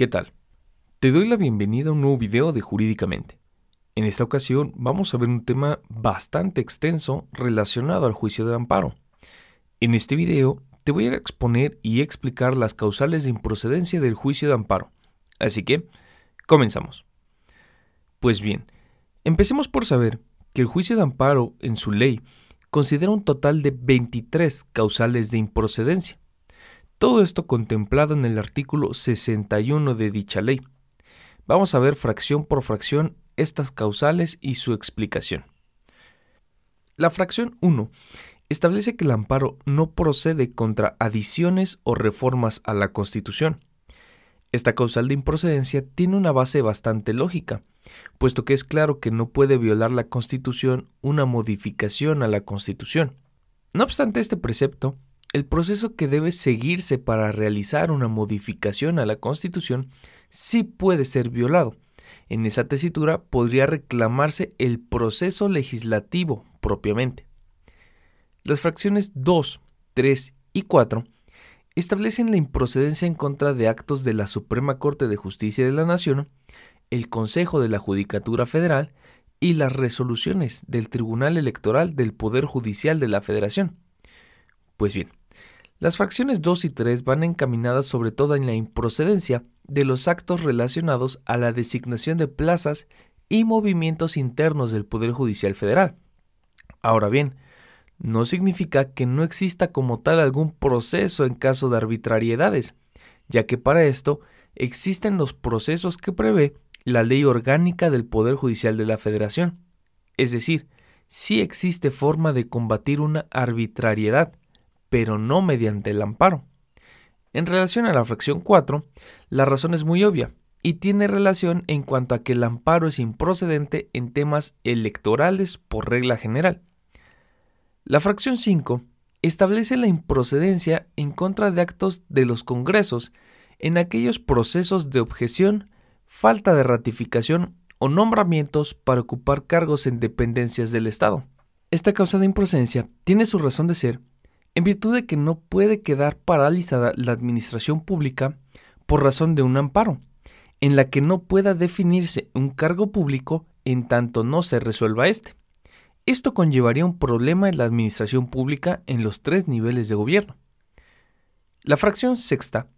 ¿Qué tal? Te doy la bienvenida a un nuevo video de Jurídicamente. En esta ocasión vamos a ver un tema bastante extenso relacionado al juicio de amparo. En este video te voy a exponer y explicar las causales de improcedencia del juicio de amparo. Así que, comenzamos. Pues bien, empecemos por saber que el juicio de amparo en su ley considera un total de 23 causales de improcedencia. Todo esto contemplado en el artículo 61 de dicha ley. Vamos a ver fracción por fracción estas causales y su explicación. La fracción 1 establece que el amparo no procede contra adiciones o reformas a la Constitución. Esta causal de improcedencia tiene una base bastante lógica, puesto que es claro que no puede violar la Constitución una modificación a la Constitución. No obstante este precepto, el proceso que debe seguirse para realizar una modificación a la Constitución sí puede ser violado. En esa tesitura podría reclamarse el proceso legislativo propiamente. Las fracciones 2, 3 y 4 establecen la improcedencia en contra de actos de la Suprema Corte de Justicia de la Nación, el Consejo de la Judicatura Federal y las resoluciones del Tribunal Electoral del Poder Judicial de la Federación. Pues bien, las fracciones 2 y 3 van encaminadas sobre todo en la improcedencia de los actos relacionados a la designación de plazas y movimientos internos del Poder Judicial Federal. Ahora bien, no significa que no exista como tal algún proceso en caso de arbitrariedades, ya que para esto existen los procesos que prevé la ley orgánica del Poder Judicial de la Federación. Es decir, sí existe forma de combatir una arbitrariedad, pero no mediante el amparo. En relación a la fracción 4, la razón es muy obvia y tiene relación en cuanto a que el amparo es improcedente en temas electorales por regla general. La fracción 5 establece la improcedencia en contra de actos de los congresos en aquellos procesos de objeción, falta de ratificación o nombramientos para ocupar cargos en dependencias del Estado. Esta causa de improcedencia tiene su razón de ser en virtud de que no puede quedar paralizada la administración pública por razón de un amparo, en la que no pueda definirse un cargo público en tanto no se resuelva este. Esto conllevaría un problema en la administración pública en los tres niveles de gobierno. La fracción sexta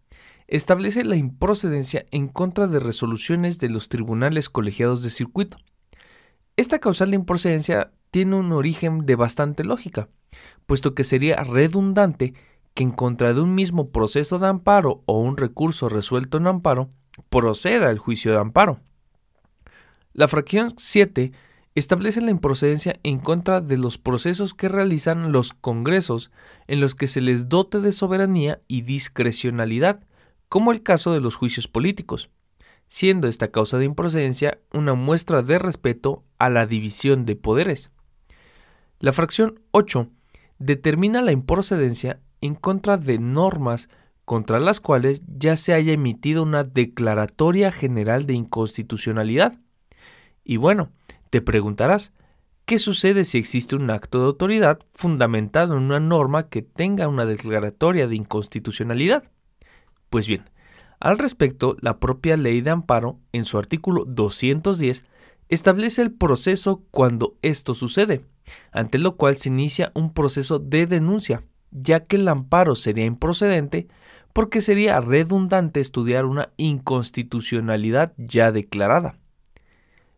establece la improcedencia en contra de resoluciones de los tribunales colegiados de circuito. Esta causal de improcedencia tiene un origen de bastante lógica, puesto que sería redundante que en contra de un mismo proceso de amparo o un recurso resuelto en amparo, proceda el juicio de amparo. La fracción 7 establece la improcedencia en contra de los procesos que realizan los congresos en los que se les dote de soberanía y discrecionalidad, como el caso de los juicios políticos, siendo esta causa de improcedencia una muestra de respeto a la división de poderes. La fracción 8 determina la improcedencia en contra de normas contra las cuales ya se haya emitido una declaratoria general de inconstitucionalidad. Y bueno, te preguntarás, ¿qué sucede si existe un acto de autoridad fundamentado en una norma que tenga una declaratoria de inconstitucionalidad? Pues bien, al respecto, la propia ley de amparo, en su artículo 210, establece el proceso cuando esto sucede, ante lo cual se inicia un proceso de denuncia, ya que el amparo sería improcedente porque sería redundante estudiar una inconstitucionalidad ya declarada.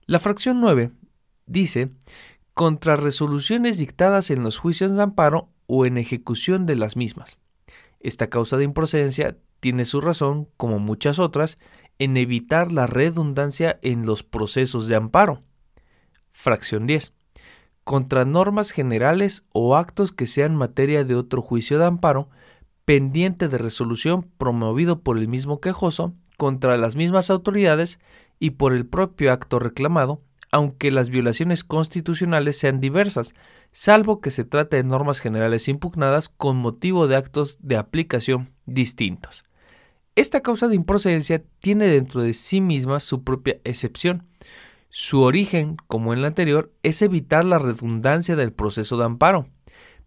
La fracción 9 dice, contra resoluciones dictadas en los juicios de amparo o en ejecución de las mismas. Esta causa de improcedencia tiene su razón, como muchas otras, en evitar la redundancia en los procesos de amparo. Fracción 10 contra normas generales o actos que sean materia de otro juicio de amparo pendiente de resolución promovido por el mismo quejoso contra las mismas autoridades y por el propio acto reclamado, aunque las violaciones constitucionales sean diversas, salvo que se trate de normas generales impugnadas con motivo de actos de aplicación distintos. Esta causa de improcedencia tiene dentro de sí misma su propia excepción, su origen, como en la anterior, es evitar la redundancia del proceso de amparo,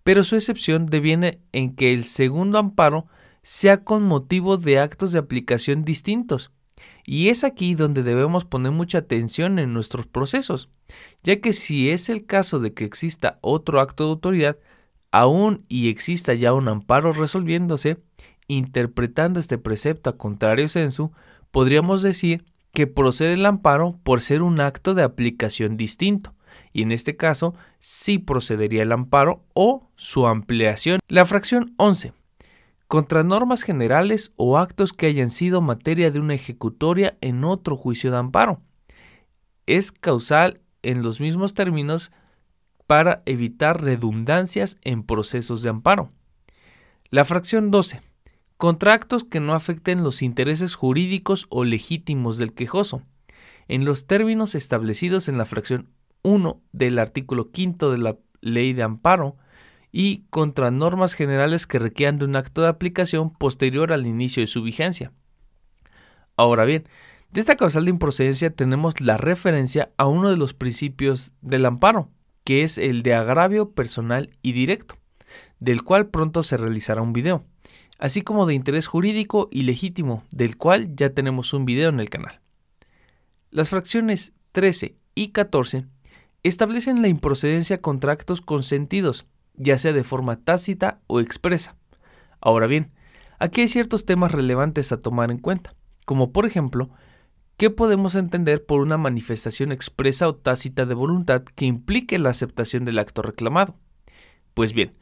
pero su excepción deviene en que el segundo amparo sea con motivo de actos de aplicación distintos. Y es aquí donde debemos poner mucha atención en nuestros procesos, ya que si es el caso de que exista otro acto de autoridad, aún y exista ya un amparo resolviéndose, interpretando este precepto a contrario sensu, podríamos decir que procede el amparo por ser un acto de aplicación distinto, y en este caso sí procedería el amparo o su ampliación. La fracción 11. Contra normas generales o actos que hayan sido materia de una ejecutoria en otro juicio de amparo. Es causal en los mismos términos para evitar redundancias en procesos de amparo. La fracción 12 Contratos que no afecten los intereses jurídicos o legítimos del quejoso, en los términos establecidos en la fracción 1 del artículo 5 de la Ley de Amparo, y contra normas generales que requieran de un acto de aplicación posterior al inicio de su vigencia. Ahora bien, de esta causal de improcedencia tenemos la referencia a uno de los principios del amparo, que es el de agravio personal y directo, del cual pronto se realizará un video así como de interés jurídico y legítimo, del cual ya tenemos un video en el canal. Las fracciones 13 y 14 establecen la improcedencia contra actos consentidos, ya sea de forma tácita o expresa. Ahora bien, aquí hay ciertos temas relevantes a tomar en cuenta, como por ejemplo, ¿qué podemos entender por una manifestación expresa o tácita de voluntad que implique la aceptación del acto reclamado? Pues bien,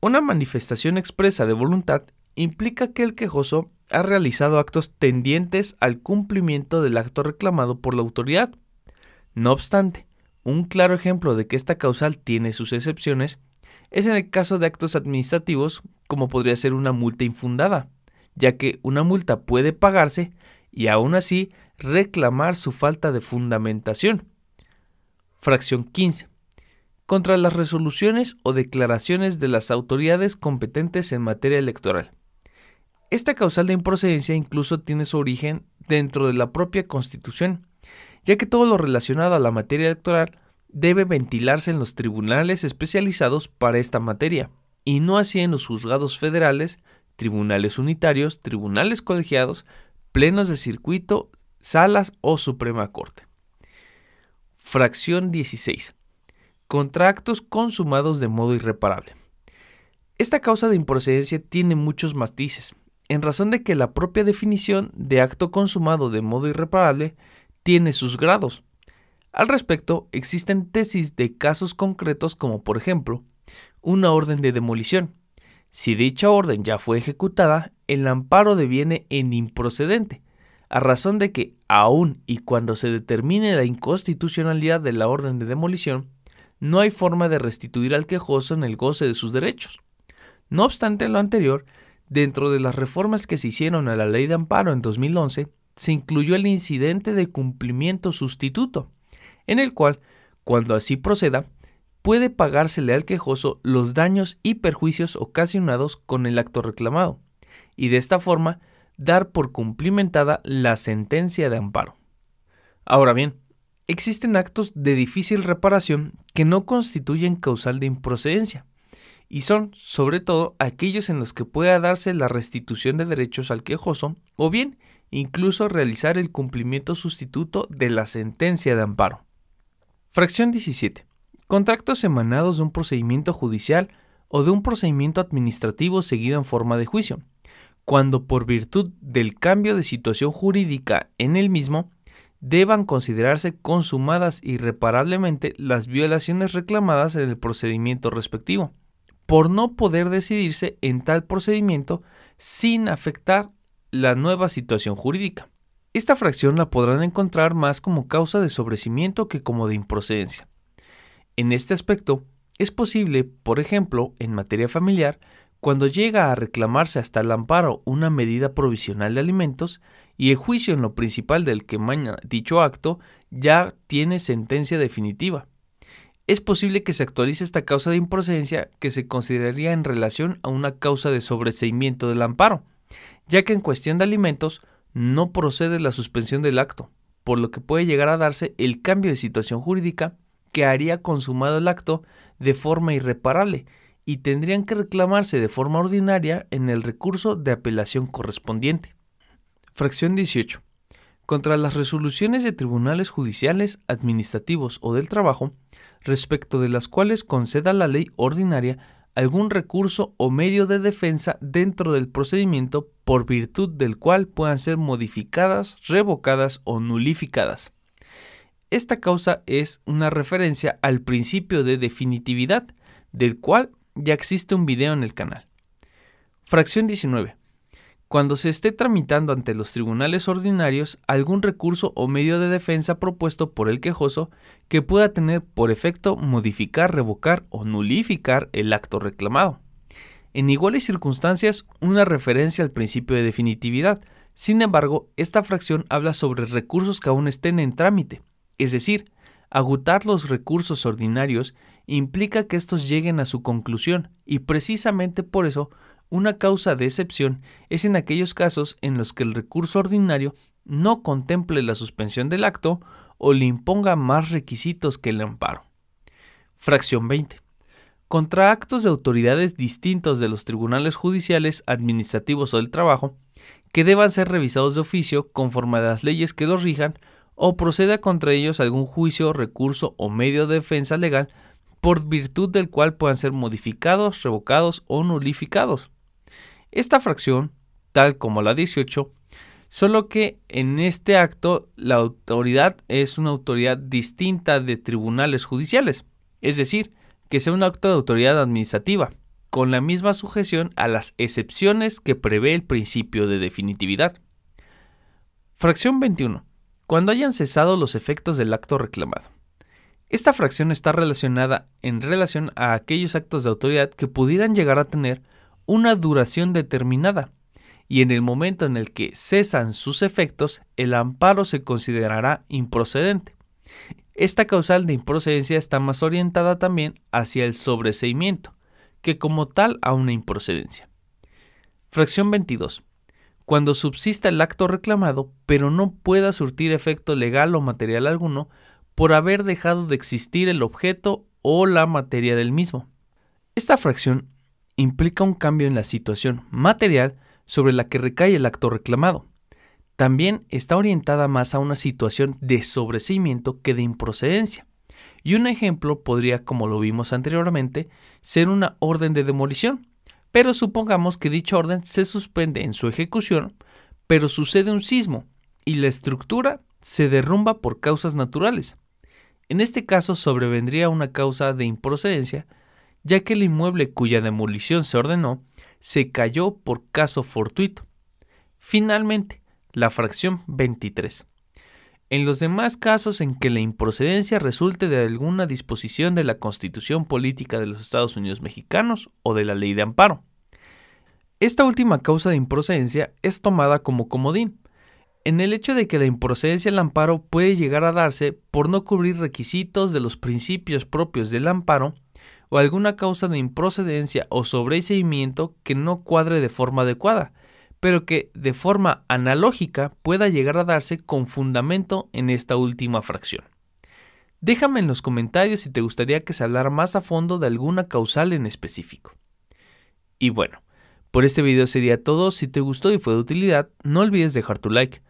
una manifestación expresa de voluntad implica que el quejoso ha realizado actos tendientes al cumplimiento del acto reclamado por la autoridad. No obstante, un claro ejemplo de que esta causal tiene sus excepciones es en el caso de actos administrativos, como podría ser una multa infundada, ya que una multa puede pagarse y aún así reclamar su falta de fundamentación. Fracción 15. Contra las resoluciones o declaraciones de las autoridades competentes en materia electoral. Esta causal de improcedencia incluso tiene su origen dentro de la propia Constitución, ya que todo lo relacionado a la materia electoral debe ventilarse en los tribunales especializados para esta materia, y no así en los juzgados federales, tribunales unitarios, tribunales colegiados, plenos de circuito, salas o Suprema Corte. Fracción 16. Contractos consumados de modo irreparable. Esta causa de improcedencia tiene muchos matices, en razón de que la propia definición de acto consumado de modo irreparable tiene sus grados. Al respecto, existen tesis de casos concretos como por ejemplo, una orden de demolición. Si dicha orden ya fue ejecutada, el amparo deviene en improcedente, a razón de que, aun y cuando se determine la inconstitucionalidad de la orden de demolición, no hay forma de restituir al quejoso en el goce de sus derechos. No obstante lo anterior, Dentro de las reformas que se hicieron a la ley de amparo en 2011, se incluyó el incidente de cumplimiento sustituto, en el cual, cuando así proceda, puede pagársele al quejoso los daños y perjuicios ocasionados con el acto reclamado, y de esta forma dar por cumplimentada la sentencia de amparo. Ahora bien, existen actos de difícil reparación que no constituyen causal de improcedencia, y son, sobre todo, aquellos en los que pueda darse la restitución de derechos al quejoso o bien incluso realizar el cumplimiento sustituto de la sentencia de amparo. Fracción 17. Contractos emanados de un procedimiento judicial o de un procedimiento administrativo seguido en forma de juicio, cuando por virtud del cambio de situación jurídica en el mismo deban considerarse consumadas irreparablemente las violaciones reclamadas en el procedimiento respectivo por no poder decidirse en tal procedimiento sin afectar la nueva situación jurídica. Esta fracción la podrán encontrar más como causa de sobrecimiento que como de improcedencia. En este aspecto, es posible, por ejemplo, en materia familiar, cuando llega a reclamarse hasta el amparo una medida provisional de alimentos y el juicio en lo principal del que maña dicho acto ya tiene sentencia definitiva es posible que se actualice esta causa de improcedencia que se consideraría en relación a una causa de sobreseimiento del amparo, ya que en cuestión de alimentos no procede la suspensión del acto, por lo que puede llegar a darse el cambio de situación jurídica que haría consumado el acto de forma irreparable y tendrían que reclamarse de forma ordinaria en el recurso de apelación correspondiente. Fracción 18 contra las resoluciones de tribunales judiciales, administrativos o del trabajo, respecto de las cuales conceda la ley ordinaria algún recurso o medio de defensa dentro del procedimiento por virtud del cual puedan ser modificadas, revocadas o nulificadas. Esta causa es una referencia al principio de definitividad, del cual ya existe un video en el canal. Fracción 19 cuando se esté tramitando ante los tribunales ordinarios algún recurso o medio de defensa propuesto por el quejoso que pueda tener por efecto modificar, revocar o nulificar el acto reclamado. En iguales circunstancias, una referencia al principio de definitividad. Sin embargo, esta fracción habla sobre recursos que aún estén en trámite, es decir, agotar los recursos ordinarios implica que estos lleguen a su conclusión y precisamente por eso una causa de excepción es en aquellos casos en los que el recurso ordinario no contemple la suspensión del acto o le imponga más requisitos que el amparo. Fracción 20. Contra actos de autoridades distintos de los tribunales judiciales, administrativos o del trabajo, que deban ser revisados de oficio conforme a las leyes que los rijan, o proceda contra ellos algún juicio, recurso o medio de defensa legal por virtud del cual puedan ser modificados, revocados o nulificados. Esta fracción, tal como la 18, solo que en este acto la autoridad es una autoridad distinta de tribunales judiciales, es decir, que sea un acto de autoridad administrativa, con la misma sujeción a las excepciones que prevé el principio de definitividad. Fracción 21. Cuando hayan cesado los efectos del acto reclamado. Esta fracción está relacionada en relación a aquellos actos de autoridad que pudieran llegar a tener una duración determinada y en el momento en el que cesan sus efectos, el amparo se considerará improcedente. Esta causal de improcedencia está más orientada también hacia el sobreseimiento, que como tal a una improcedencia. Fracción 22. Cuando subsista el acto reclamado, pero no pueda surtir efecto legal o material alguno por haber dejado de existir el objeto o la materia del mismo. Esta fracción implica un cambio en la situación material sobre la que recae el acto reclamado. También está orientada más a una situación de sobrecimiento que de improcedencia. Y un ejemplo podría, como lo vimos anteriormente, ser una orden de demolición. Pero supongamos que dicha orden se suspende en su ejecución, pero sucede un sismo y la estructura se derrumba por causas naturales. En este caso sobrevendría una causa de improcedencia ya que el inmueble cuya demolición se ordenó se cayó por caso fortuito. Finalmente, la fracción 23. En los demás casos en que la improcedencia resulte de alguna disposición de la Constitución Política de los Estados Unidos Mexicanos o de la Ley de Amparo. Esta última causa de improcedencia es tomada como comodín, en el hecho de que la improcedencia del amparo puede llegar a darse por no cubrir requisitos de los principios propios del amparo o alguna causa de improcedencia o sobreseimiento que no cuadre de forma adecuada, pero que de forma analógica pueda llegar a darse con fundamento en esta última fracción. Déjame en los comentarios si te gustaría que se hablara más a fondo de alguna causal en específico. Y bueno, por este video sería todo. Si te gustó y fue de utilidad, no olvides dejar tu like.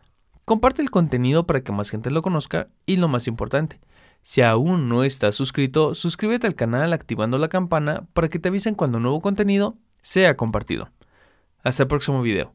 Comparte el contenido para que más gente lo conozca y lo más importante, si aún no estás suscrito, suscríbete al canal activando la campana para que te avisen cuando nuevo contenido sea compartido. Hasta el próximo video.